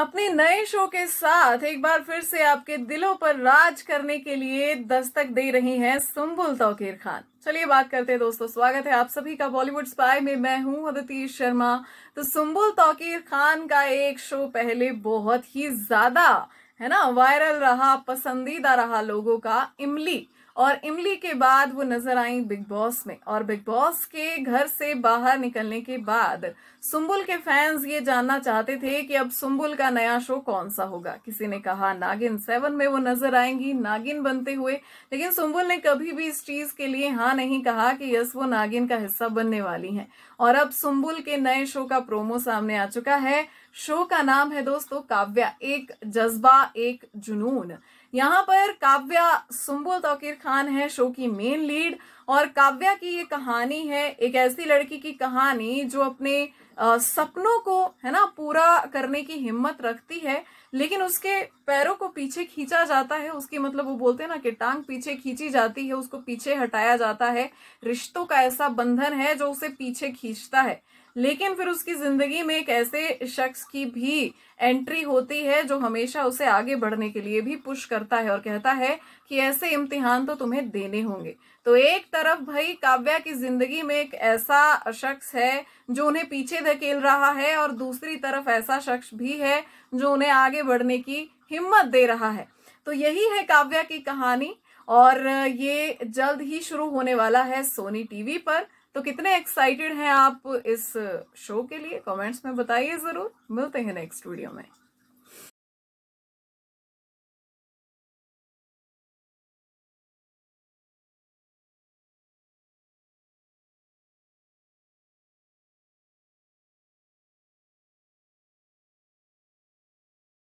अपने नए शो के साथ एक बार फिर से आपके दिलों पर राज करने के लिए दस्तक दे रही हैं सुम्बुल तौकीर खान चलिए बात करते हैं दोस्तों स्वागत है आप सभी का बॉलीवुड स्पाई में मैं हूं अदिति शर्मा तो सुम्बुल तौकीर खान का एक शो पहले बहुत ही ज्यादा है ना वायरल रहा पसंदीदा रहा लोगों का इमली और इमली के बाद वो नजर आई बिग बॉस में और बिग बॉस के घर से बाहर निकलने के बाद सुम्बुल के फैंस ये जानना चाहते थे कि अब सुम्बुल का नया शो कौन सा होगा किसी ने कहा नागिन सेवन में वो नजर आएंगी नागिन बनते हुए लेकिन सुम्बुल ने कभी भी इस चीज के लिए हाँ नहीं कहा कि यस वो नागिन का हिस्सा बनने वाली है और अब सुम्बुल के नए शो का प्रोमो सामने आ चुका है शो का नाम है दोस्तों काव्या एक जज्बा एक जुनून यहाँ पर काव्या सुम्बुल तोकीर खान है शो की मेन लीड और काव्या की ये कहानी है एक ऐसी लड़की की कहानी जो अपने आ, सपनों को है ना पूरा करने की हिम्मत रखती है लेकिन उसके पैरों को पीछे खींचा जाता है उसकी मतलब वो बोलते हैं ना कि टांग पीछे खींची जाती है उसको पीछे हटाया जाता है रिश्तों का ऐसा बंधन है जो उसे पीछे खींचता है लेकिन फिर उसकी ज़िंदगी में एक ऐसे शख्स की भी एंट्री होती है जो हमेशा उसे आगे बढ़ने के लिए भी पुश करता है और कहता है कि ऐसे इम्तिहान तो तुम्हें देने होंगे तो एक तरफ भाई काव्या की ज़िंदगी में एक ऐसा शख्स है जो उन्हें पीछे धकेल रहा है और दूसरी तरफ ऐसा शख्स भी है जो उन्हें आगे बढ़ने की हिम्मत दे रहा है तो यही है काव्या की कहानी और ये जल्द ही शुरू होने वाला है सोनी टीवी पर तो कितने एक्साइटेड हैं आप इस शो के लिए कमेंट्स में बताइए ज़रूर मिलते हैं नेक्स्ट वीडियो में